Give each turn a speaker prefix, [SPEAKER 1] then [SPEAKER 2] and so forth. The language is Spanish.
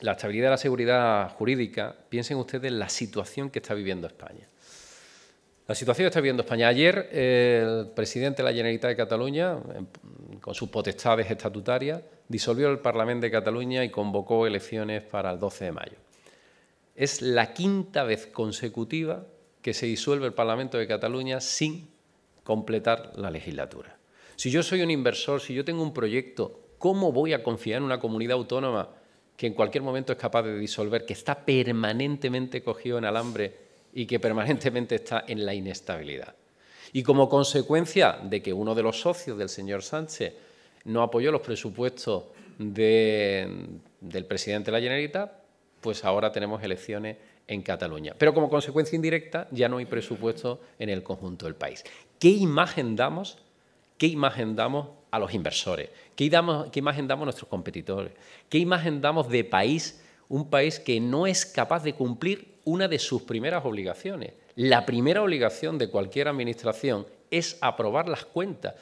[SPEAKER 1] la estabilidad de la seguridad jurídica, piensen ustedes en la situación que está viviendo España. La situación que está viviendo España. Ayer el presidente de la Generalitat de Cataluña, con sus potestades estatutarias, disolvió el Parlamento de Cataluña y convocó elecciones para el 12 de mayo. Es la quinta vez consecutiva que se disuelve el Parlamento de Cataluña sin completar la legislatura. Si yo soy un inversor, si yo tengo un proyecto, ¿cómo voy a confiar en una comunidad autónoma que en cualquier momento es capaz de disolver, que está permanentemente cogido en alambre y que permanentemente está en la inestabilidad. Y como consecuencia de que uno de los socios del señor Sánchez no apoyó los presupuestos del presidente de la Generalitat, pues ahora tenemos elecciones en Cataluña. Pero como consecuencia indirecta ya no hay presupuesto en el conjunto del país. ¿Qué imagen damos qué imagen damos a los inversores, qué, imagen damos a nuestros competidores, qué imagen damos de país, un país que no es capaz de cumplir una de sus primeras obligaciones. La primera obligación de cualquier administración es aprobar las cuentas.